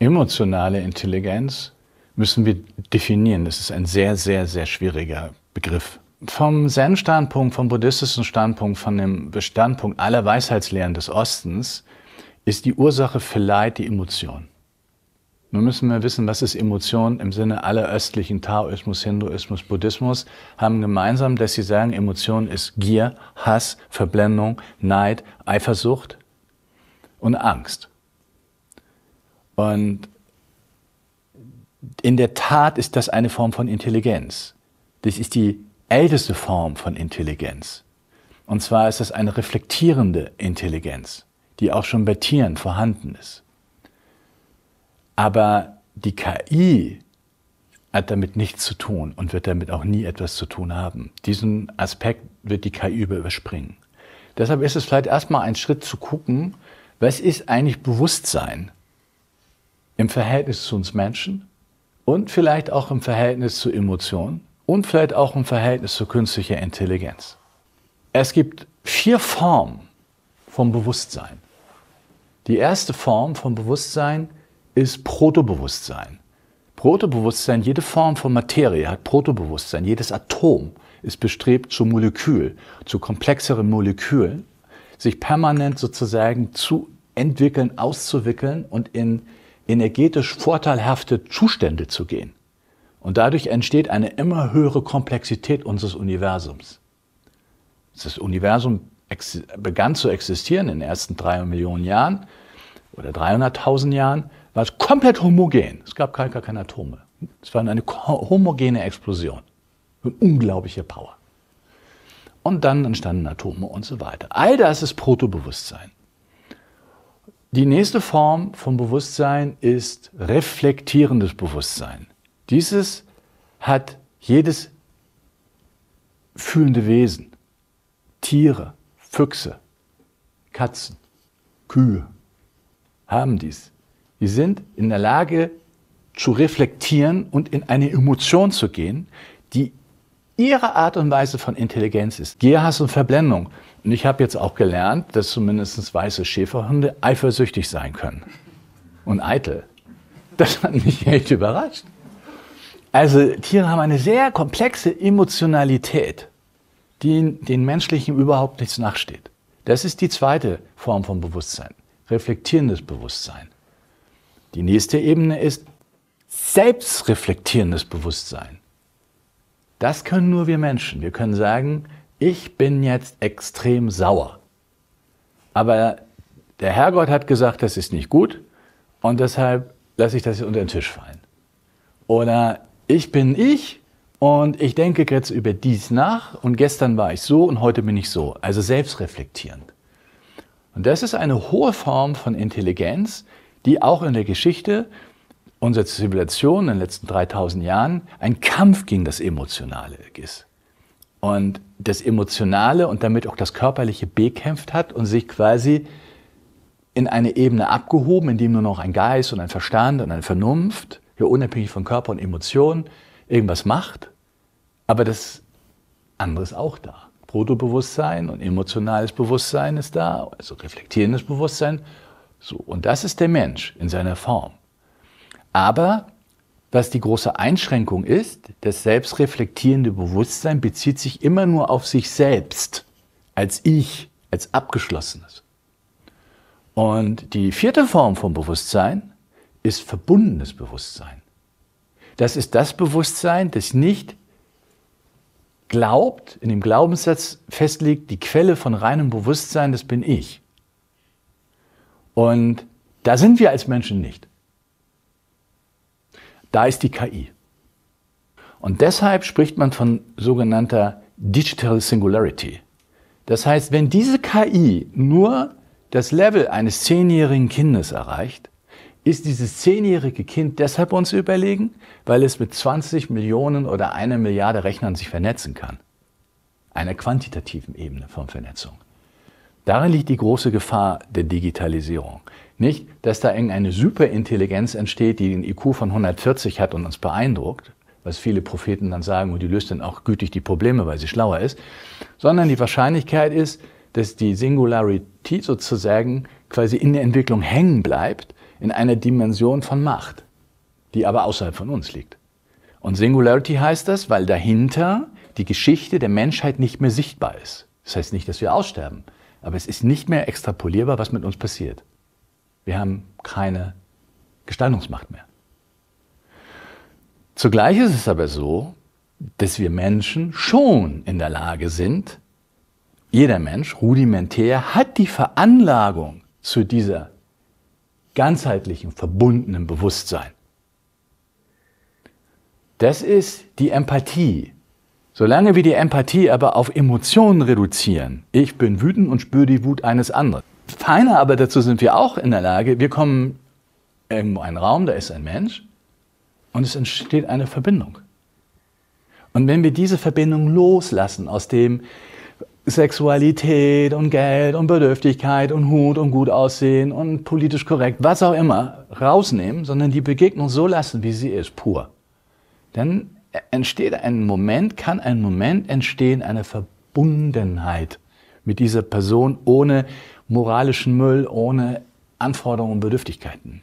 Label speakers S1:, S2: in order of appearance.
S1: Emotionale Intelligenz müssen wir definieren. Das ist ein sehr, sehr, sehr schwieriger Begriff. Vom Zen-Standpunkt, vom buddhistischen Standpunkt, von dem Standpunkt aller Weisheitslehren des Ostens ist die Ursache für Leid die Emotion. Nun müssen wir wissen, was ist Emotion im Sinne aller östlichen Taoismus, Hinduismus, Buddhismus, haben gemeinsam, dass sie sagen, Emotion ist Gier, Hass, Verblendung, Neid, Eifersucht und Angst. Und in der Tat ist das eine Form von Intelligenz. Das ist die älteste Form von Intelligenz. Und zwar ist das eine reflektierende Intelligenz, die auch schon bei Tieren vorhanden ist. Aber die KI hat damit nichts zu tun und wird damit auch nie etwas zu tun haben. Diesen Aspekt wird die KI überspringen. Deshalb ist es vielleicht erstmal ein Schritt zu gucken, was ist eigentlich Bewusstsein? im Verhältnis zu uns Menschen und vielleicht auch im Verhältnis zu Emotionen und vielleicht auch im Verhältnis zu künstlicher Intelligenz. Es gibt vier Formen vom Bewusstsein. Die erste Form von Bewusstsein ist Protobewusstsein. Protobewusstsein, jede Form von Materie hat Protobewusstsein. Jedes Atom ist bestrebt zu Molekül, zu komplexeren Molekülen, sich permanent sozusagen zu entwickeln, auszuwickeln und in energetisch vorteilhafte Zustände zu gehen. Und dadurch entsteht eine immer höhere Komplexität unseres Universums. Das Universum begann zu existieren in den ersten drei Millionen Jahren oder 300.000 Jahren, war es komplett homogen. Es gab gar keine Atome. Es war eine homogene Explosion. Eine unglaubliche Power. Und dann entstanden Atome und so weiter. All das ist Protobewusstsein. Die nächste Form von Bewusstsein ist reflektierendes Bewusstsein. Dieses hat jedes fühlende Wesen. Tiere, Füchse, Katzen, Kühe haben dies. Die sind in der Lage zu reflektieren und in eine Emotion zu gehen, die ihre Art und Weise von Intelligenz ist. Gier, und Verblendung. Und ich habe jetzt auch gelernt, dass zumindest weiße Schäferhunde eifersüchtig sein können. Und eitel. Das hat mich echt überrascht. Also Tiere haben eine sehr komplexe Emotionalität, die den Menschlichen überhaupt nichts nachsteht. Das ist die zweite Form von Bewusstsein, reflektierendes Bewusstsein. Die nächste Ebene ist selbstreflektierendes Bewusstsein. Das können nur wir Menschen. Wir können sagen, ich bin jetzt extrem sauer. Aber der Herrgott hat gesagt, das ist nicht gut und deshalb lasse ich das unter den Tisch fallen. Oder ich bin ich und ich denke jetzt über dies nach und gestern war ich so und heute bin ich so. Also selbstreflektierend. Und das ist eine hohe Form von Intelligenz, die auch in der Geschichte unserer Zivilisation in den letzten 3000 Jahren ein Kampf gegen das Emotionale ist. Und das Emotionale und damit auch das Körperliche bekämpft hat und sich quasi in eine Ebene abgehoben, in dem nur noch ein Geist und ein Verstand und eine Vernunft, ja unabhängig von Körper und Emotionen, irgendwas macht. Aber das andere ist auch da. Protobewusstsein und emotionales Bewusstsein ist da, also reflektierendes Bewusstsein. So, und das ist der Mensch in seiner Form. Aber was die große Einschränkung ist, das selbstreflektierende Bewusstsein bezieht sich immer nur auf sich selbst, als Ich, als Abgeschlossenes. Und die vierte Form von Bewusstsein ist verbundenes Bewusstsein. Das ist das Bewusstsein, das nicht glaubt, in dem Glaubenssatz festlegt, die Quelle von reinem Bewusstsein, das bin ich. Und da sind wir als Menschen nicht. Da ist die KI. Und deshalb spricht man von sogenannter Digital Singularity. Das heißt, wenn diese KI nur das Level eines zehnjährigen Kindes erreicht, ist dieses zehnjährige Kind deshalb uns überlegen, weil es mit 20 Millionen oder einer Milliarde Rechnern sich vernetzen kann. Einer quantitativen Ebene von Vernetzung. Darin liegt die große Gefahr der Digitalisierung. Nicht, dass da irgendeine Superintelligenz entsteht, die den IQ von 140 hat und uns beeindruckt, was viele Propheten dann sagen, und die löst dann auch gütig die Probleme, weil sie schlauer ist, sondern die Wahrscheinlichkeit ist, dass die Singularity sozusagen quasi in der Entwicklung hängen bleibt, in einer Dimension von Macht, die aber außerhalb von uns liegt. Und Singularity heißt das, weil dahinter die Geschichte der Menschheit nicht mehr sichtbar ist. Das heißt nicht, dass wir aussterben, aber es ist nicht mehr extrapolierbar, was mit uns passiert. Wir haben keine Gestaltungsmacht mehr. Zugleich ist es aber so, dass wir Menschen schon in der Lage sind, jeder Mensch rudimentär hat die Veranlagung zu dieser ganzheitlichen, verbundenen Bewusstsein. Das ist die Empathie. Solange wir die Empathie aber auf Emotionen reduzieren, ich bin wütend und spüre die Wut eines anderen, Feiner aber dazu sind wir auch in der Lage, wir kommen irgendwo in einen Raum, da ist ein Mensch und es entsteht eine Verbindung. Und wenn wir diese Verbindung loslassen aus dem Sexualität und Geld und Bedürftigkeit und Hut und gut aussehen und politisch korrekt, was auch immer, rausnehmen, sondern die Begegnung so lassen, wie sie ist, pur, dann entsteht ein Moment, kann ein Moment entstehen, eine Verbundenheit mit dieser Person, ohne moralischen Müll ohne Anforderungen und Bedürftigkeiten.